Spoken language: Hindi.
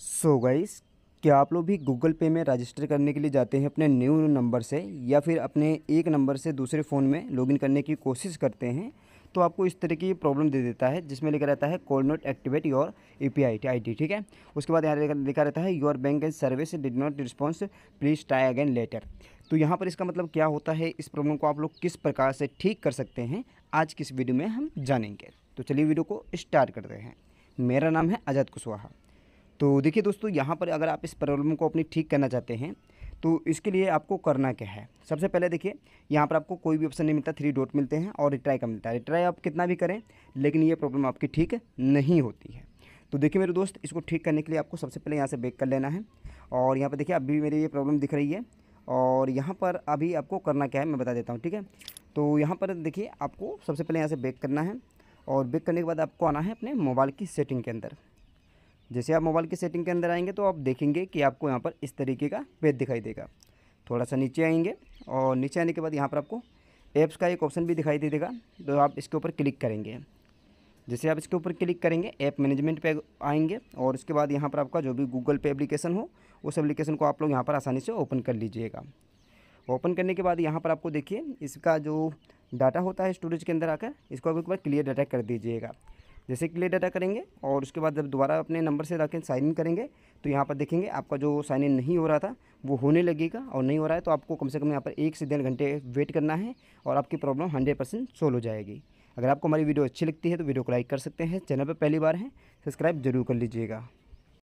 सो so गाइस क्या आप लोग भी गूगल पे में रजिस्टर करने के लिए जाते हैं अपने न्यू नंबर से या फिर अपने एक नंबर से दूसरे फ़ोन में लॉगिन करने की कोशिश करते हैं तो आपको इस तरह की प्रॉब्लम दे देता है जिसमें लिखा रहता है call not activate your A P I I D ठीक है उसके बाद यहाँ लिखा रहता है your bank and service did not response please try again later तो यहाँ पर इसका मतलब क्या होता है इस प्रॉब्लम को आप लोग किस प्रकार से ठीक कर सकते हैं आज किस वीडियो में हम जानेंगे तो चलिए वीडियो को स्टार्ट करते हैं मेरा नाम है आज़ाद कुशवाहा तो देखिए दोस्तों यहाँ पर अगर आप इस प्रॉब्लम को अपनी ठीक करना चाहते हैं तो इसके लिए आपको करना क्या है सबसे पहले देखिए यहाँ पर आपको कोई भी ऑप्शन नहीं मिलता थ्री डॉट मिलते हैं और रिट्राई का मिलता है रिट्राई आप कितना भी करें लेकिन ये प्रॉब्लम आपकी ठीक नहीं होती है तो देखिए मेरे दोस्त इसको ठीक करने के लिए आपको सबसे पहले यहाँ से बेक कर लेना है और यहाँ पर देखिए अभी भी मेरी ये प्रॉब्लम दिख रही है और यहाँ पर अभी आपको करना क्या है मैं बता देता हूँ ठीक है तो यहाँ पर देखिए आपको सबसे पहले यहाँ से बेक करना है और बेक करने के बाद आपको आना है अपने मोबाइल की सेटिंग के अंदर जैसे आप मोबाइल की सेटिंग के अंदर आएंगे तो आप देखेंगे कि आपको यहाँ पर इस तरीके का पेज दिखाई देगा थोड़ा सा नीचे आएंगे और नीचे आने के बाद यहाँ पर आपको ऐप्स का एक ऑप्शन भी दिखाई दे देगा तो आप इसके ऊपर क्लिक करेंगे जैसे आप इसके ऊपर क्लिक करेंगे ऐप मैनेजमेंट पे आएंगे और उसके बाद यहाँ पर आपका जो भी गूगल पे एप्लीकेशन हो उस एप्लीकेशन को आप लोग यहाँ पर आसानी से ओपन कर लीजिएगा ओपन करने के बाद यहाँ पर आपको देखिए इसका जो डाटा होता है स्टोरेज के अंदर आकर इसको आप एक बार क्लियर डाटा कर दीजिएगा जैसे क्लियर डाटा करेंगे और उसके बाद जब दोबारा अपने नंबर से रखें साइन इन करेंगे तो यहाँ पर देखेंगे आपका जो साइन इन नहीं हो रहा था वो होने लगेगा और नहीं हो रहा है तो आपको कम से कम यहाँ पर एक से डेढ़ घंटे वेट करना है और आपकी प्रॉब्लम हंड्रेड परसेंट सोल्व हो जाएगी अगर आपको हमारी वीडियो अच्छी लगती है तो वीडियो को लाइक कर सकते हैं चैनल पर पहली बार हैं सब्सक्राइब जरूर कर लीजिएगा